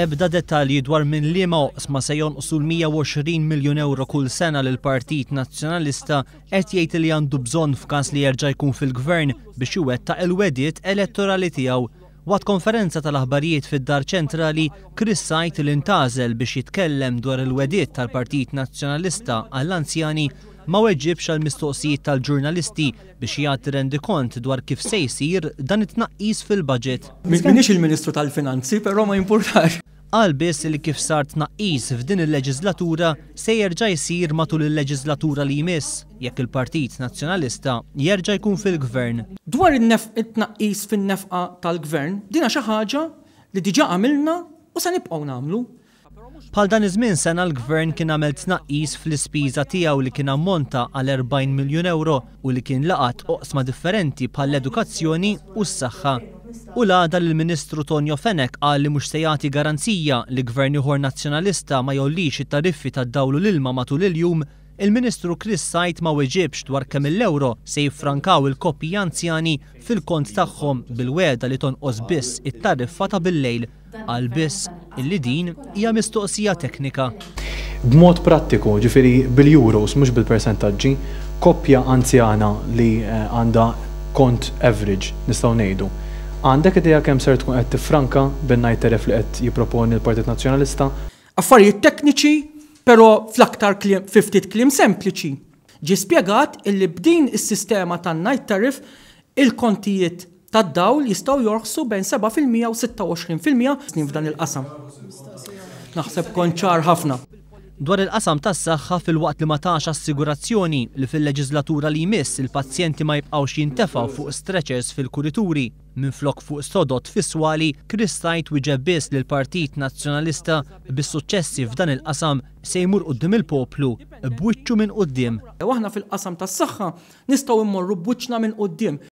ebda dettalji dwar minn liema oqsma se jonqsu l-120 miljun euro kull sena lil partit Nazzjonalista qed jgħid li għandu bżonn f'każ li jerġa' jkun fil-gvern biex iwettaq il-wediet elettorali tiegħu. Waqt konferenza tal-aħbarijiet fid-dar ċentrali, Chris sajt l intazel biex jitkellem dwar il-wediet tal-Partit Nazzjonalista għall-anzjani ma weġġibx għal mistoqsijiet tal-ġurnalisti biex jgħat rendi kont dwar kif se jsir dan it-tnaqqis fil-budget. Minix il-Ministru tal-Finanzi, però ma importax. Qal biss li kif sar tnaqqis f'din il-leġislatura se jerġa' jsir matul il-leġislatura li jmiss jekk il-Partit Nazzjonalista jerġa' jkun fil-gvern. Dwar nef it-tnaqqis fin-nefqa tal-gvern, dina xi ħaġa li diġa' għamilna u se nibqgħu nagħmlu. Pal dan iż-żmien sena l-gvern kien għamel tnaqqis fl-ispiża tiegħu li kien ammonta għal 40 miljun euro u li kien laqat oqsma differenti bħall edukazzjoni u s-saħħa. U l-għada l-Ministru Tonio Fenek għalli li mux sejati garanzija li gvern iħor nazjonalista ma jollix it-tariffi ta' dawlu l-ilma matul il-jum, il-Ministru Chris Sajt ma weġibx dwar kemm l-euro se jiffrankaw il-koppi anzjani fil-kont tagħhom bil-weda li tonqos biss it-tariffa ta' bil-lejl għal biss illi din hija mistoqsija teknika. B'mod prattiku, ġifiri bil-euros, mhux bil persentaġġi koppja anzjana li eh, għanda kont average, nistaw nejdu. Għandek ideja kemm ser tkun qed tifranka bin najteref li qed jipproponi l-Partit Nazzjonalista? Affarijiet tekniċi, però fl-aktar ftit kliem sempliċi. Ġi spjegat illi b'din is-sistema tan-night tariff il-kontijiet tad-dawl jistgħu jorħsu bejn 7% u 26% snin f'dan il-qasam. Naħseb konċar ħafna dwar il-qasam tas saħħa fil-waqt li ma tax assigurazzjoni li fil-leġislatura li jmiss il-pazjenti ma jibqawx jintefaw fuq streċes fil-kurituri. Minflok fuq sodot fiswali, Kristajt wieġeb biss lil partit Nazzjonalista bis-suċċessi f'dan il-qasam se jmur qudiem il-poplu bwiċċu minn qudiem. Waħna fil-qasam tas-saħħa nistgħu immorru bwiċċna minn quddiem.